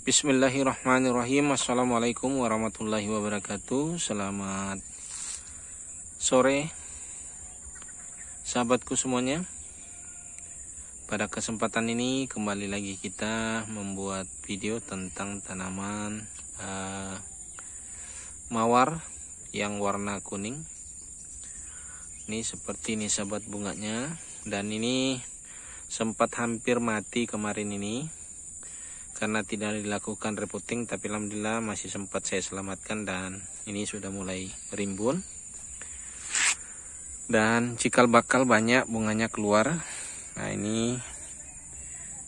Bismillahirrahmanirrahim Assalamualaikum warahmatullahi wabarakatuh Selamat sore Sahabatku semuanya Pada kesempatan ini kembali lagi kita membuat video tentang tanaman uh, Mawar yang warna kuning Ini seperti ini sahabat bunganya Dan ini sempat hampir mati kemarin ini karena tidak dilakukan repotting, tapi alhamdulillah masih sempat saya selamatkan dan ini sudah mulai rimbun dan cikal bakal banyak bunganya keluar nah ini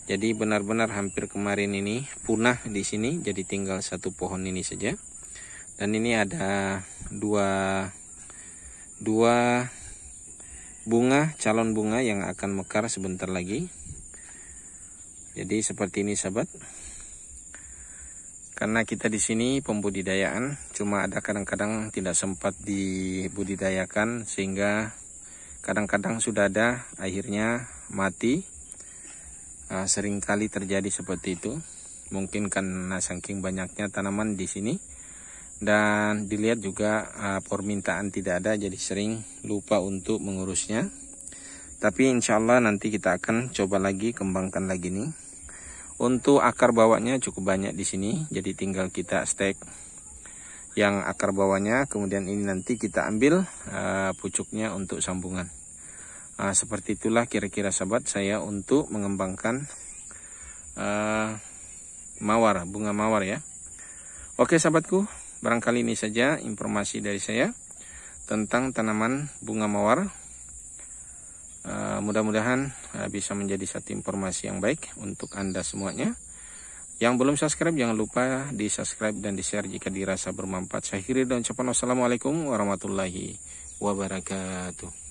jadi benar-benar hampir kemarin ini punah di sini jadi tinggal satu pohon ini saja dan ini ada dua dua bunga calon bunga yang akan mekar sebentar lagi jadi seperti ini sahabat. Karena kita di sini pembudidayaan, cuma ada kadang-kadang tidak sempat dibudidayakan sehingga kadang-kadang sudah ada akhirnya mati. Nah, seringkali terjadi seperti itu. Mungkin karena saking banyaknya tanaman di sini dan dilihat juga uh, permintaan tidak ada jadi sering lupa untuk mengurusnya tapi insya Allah nanti kita akan coba lagi kembangkan lagi nih untuk akar bawahnya cukup banyak di sini jadi tinggal kita stek yang akar bawahnya kemudian ini nanti kita ambil uh, pucuknya untuk sambungan uh, seperti itulah kira-kira sahabat saya untuk mengembangkan uh, mawar bunga mawar ya oke sahabatku barangkali ini saja informasi dari saya tentang tanaman bunga mawar Nah, mudah-mudahan eh, bisa menjadi satu informasi yang baik untuk Anda semuanya. Yang belum subscribe jangan lupa di subscribe dan di share jika dirasa bermanfaat. Saya akhiri dan ucapan wassalamualaikum warahmatullahi wabarakatuh.